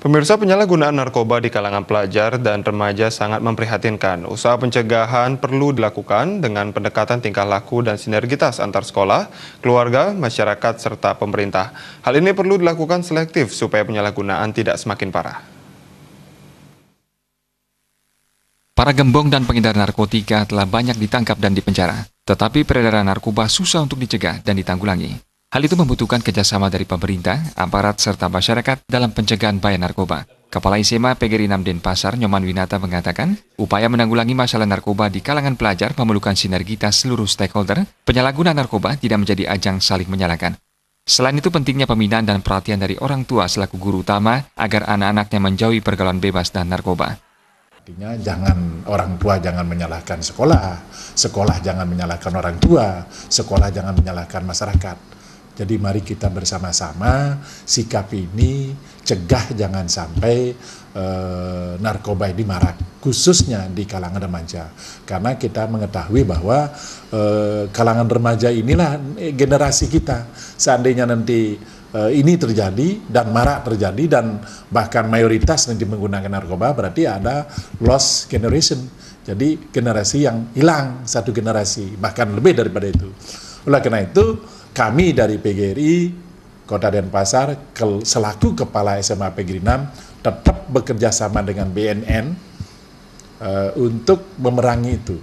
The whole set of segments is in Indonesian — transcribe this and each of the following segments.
Pemirsa penyalahgunaan narkoba di kalangan pelajar dan remaja sangat memprihatinkan. Usaha pencegahan perlu dilakukan dengan pendekatan tingkah laku dan sinergitas antar sekolah, keluarga, masyarakat, serta pemerintah. Hal ini perlu dilakukan selektif supaya penyalahgunaan tidak semakin parah. Para gembong dan pengedar narkotika telah banyak ditangkap dan dipenjara. Tetapi peredaran narkoba susah untuk dicegah dan ditanggulangi. Hal itu membutuhkan kerjasama dari pemerintah, aparat, serta masyarakat dalam pencegahan bahaya narkoba. Kepala ISEMA PGRI 6 Pasar Nyoman Winata mengatakan, upaya menanggulangi masalah narkoba di kalangan pelajar memerlukan sinergitas seluruh stakeholder, penyalahguna narkoba tidak menjadi ajang saling menyalahkan. Selain itu pentingnya pembinaan dan perhatian dari orang tua selaku guru utama agar anak-anaknya menjauhi pergaulan bebas dan narkoba. Artinya jangan orang tua jangan menyalahkan sekolah, sekolah jangan menyalahkan orang tua, sekolah jangan menyalahkan masyarakat jadi mari kita bersama-sama sikap ini cegah jangan sampai e, narkoba ini marak khususnya di kalangan remaja karena kita mengetahui bahwa e, kalangan remaja inilah eh, generasi kita seandainya nanti e, ini terjadi dan marak terjadi dan bahkan mayoritas nanti menggunakan narkoba berarti ada lost generation jadi generasi yang hilang satu generasi bahkan lebih daripada itu oleh karena itu kami dari PGRI Kota Denpasar selaku Kepala SMA PGRI 6 tetap bekerja sama dengan BNN uh, eh, untuk memerangi itu.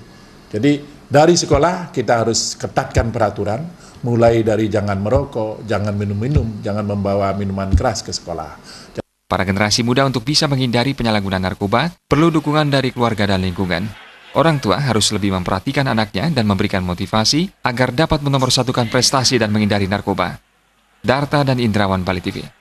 Jadi dari sekolah kita harus ketatkan peraturan, mulai dari jangan merokok, jangan minum-minum, jangan membawa minuman keras ke sekolah. Para generasi muda untuk bisa menghindari penyalahgunaan narkoba perlu dukungan dari keluarga dan lingkungan. Orang tua harus lebih memperhatikan anaknya dan memberikan motivasi agar dapat menomorsatukan prestasi dan menghindari narkoba. Darta dan Indrawan Bali TV.